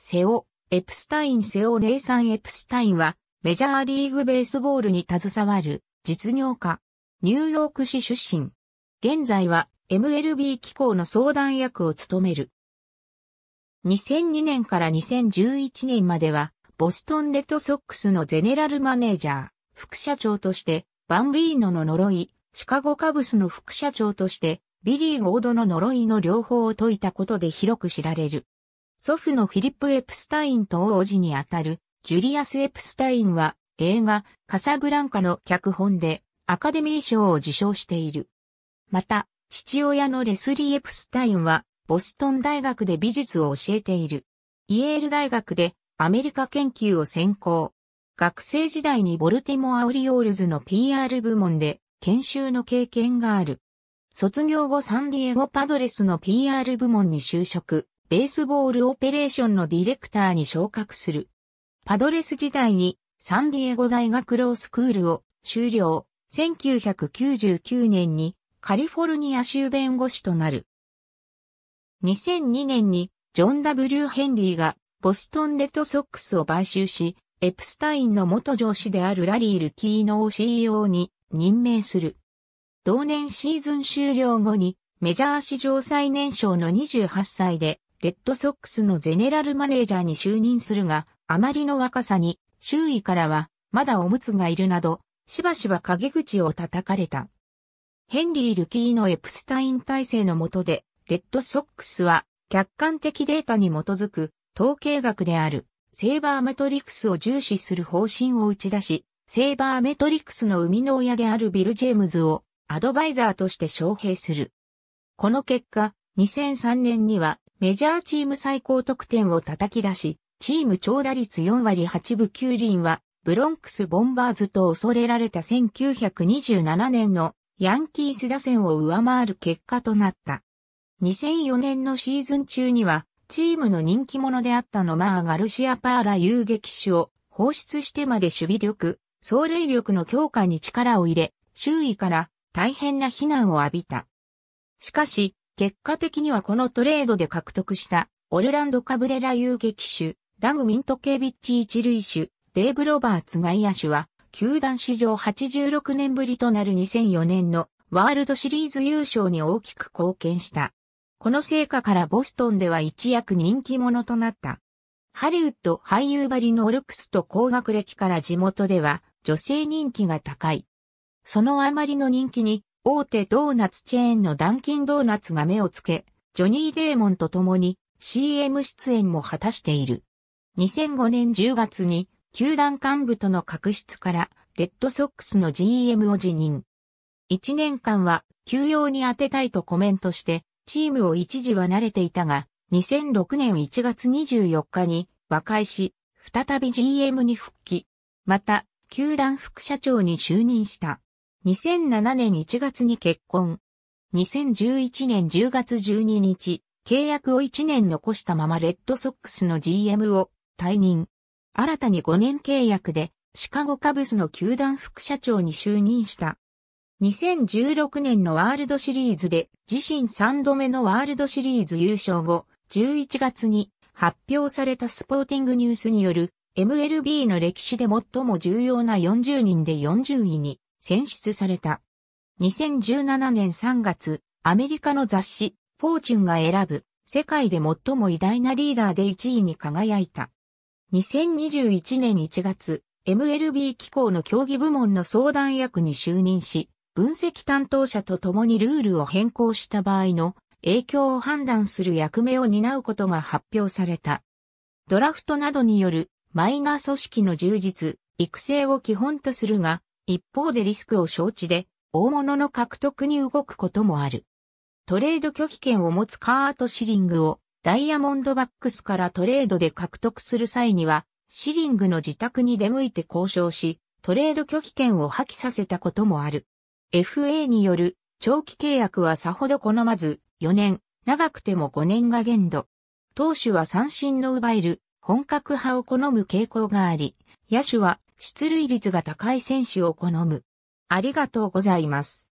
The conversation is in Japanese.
セオ、エプスタインセオ・レイサン・エプスタインは、メジャーリーグベースボールに携わる実業家。ニューヨーク市出身。現在は MLB 機構の相談役を務める。2002年から2011年までは、ボストンレッドソックスのゼネラルマネージャー、副社長として、バンビーノの呪い、シカゴカブスの副社長として、ビリー・ゴードの呪いの両方を解いたことで広く知られる。祖父のフィリップ・エプスタインと王子にあたるジュリアス・エプスタインは映画カサブランカの脚本でアカデミー賞を受賞している。また、父親のレスリー・エプスタインはボストン大学で美術を教えている。イエール大学でアメリカ研究を専攻。学生時代にボルティモア・オリオールズの PR 部門で研修の経験がある。卒業後サンディエゴパドレスの PR 部門に就職。ベースボールオペレーションのディレクターに昇格する。パドレス時代にサンディエゴ大学ロースクールを修了。1999年にカリフォルニア州弁護士となる。2002年にジョン・ W・ ヘンリーがボストンレッドソックスを買収し、エプスタインの元上司であるラリー・ルキーノを CEO に任命する。同年シーズン終了後にメジャー史上最年少の28歳でレッドソックスのゼネラルマネージャーに就任するが、あまりの若さに、周囲からは、まだおむつがいるなど、しばしば陰口を叩かれた。ヘンリー・ルキーのエプスタイン体制の下で、レッドソックスは、客観的データに基づく、統計学である、セーバーメトリクスを重視する方針を打ち出し、セーバーメトリクスの生みの親であるビル・ジェームズをアドバイザーとして招聘する。この結果、2003年にはメジャーチーム最高得点を叩き出し、チーム長打率4割8分9厘は、ブロンクス・ボンバーズと恐れられた1927年のヤンキース打線を上回る結果となった。2004年のシーズン中には、チームの人気者であったノマー・ガルシア・パーラ遊撃手を放出してまで守備力、走塁力の強化に力を入れ、周囲から大変な非難を浴びた。しかし、結果的にはこのトレードで獲得した、オルランド・カブレラ遊撃手、ダグ・ミントケビッチ一塁手、デーブ・ロバーツ外野手は、球団史上86年ぶりとなる2004年のワールドシリーズ優勝に大きく貢献した。この成果からボストンでは一躍人気者となった。ハリウッド俳優ばりのオルクスと高学歴から地元では女性人気が高い。そのあまりの人気に大手ドーナツチェーンのダンキンドーナツが目をつけ、ジョニー・デーモンと共に CM 出演も果たしている。2005年10月に球団幹部との確執からレッドソックスの GM を辞任。1年間は休養に当てたいとコメントしてチームを一時は慣れていたが2006年1月24日に和解し再び GM に復帰。また球団副社長に就任した。2007年1月に結婚。2011年10月12日、契約を1年残したままレッドソックスの GM を退任。新たに5年契約でシカゴカブスの球団副社長に就任した。2016年のワールドシリーズで自身3度目のワールドシリーズ優勝後、11月に発表されたスポーティングニュースによる MLB の歴史で最も重要な40人で40位に選出された。2017年3月、アメリカの雑誌、フォーチュンが選ぶ、世界で最も偉大なリーダーで1位に輝いた。2021年1月、MLB 機構の競技部門の相談役に就任し、分析担当者と共にルールを変更した場合の影響を判断する役目を担うことが発表された。ドラフトなどによるマイナー組織の充実、育成を基本とするが、一方でリスクを承知で、大物の獲得に動くこともある。トレード拒否権を持つカート・シリングをダイヤモンドバックスからトレードで獲得する際には、シリングの自宅に出向いて交渉し、トレード拒否権を破棄させたこともある。FA による長期契約はさほど好まず、4年、長くても5年が限度。投手は三振の奪える本格派を好む傾向があり、野手は出塁率が高い選手を好む。ありがとうございます。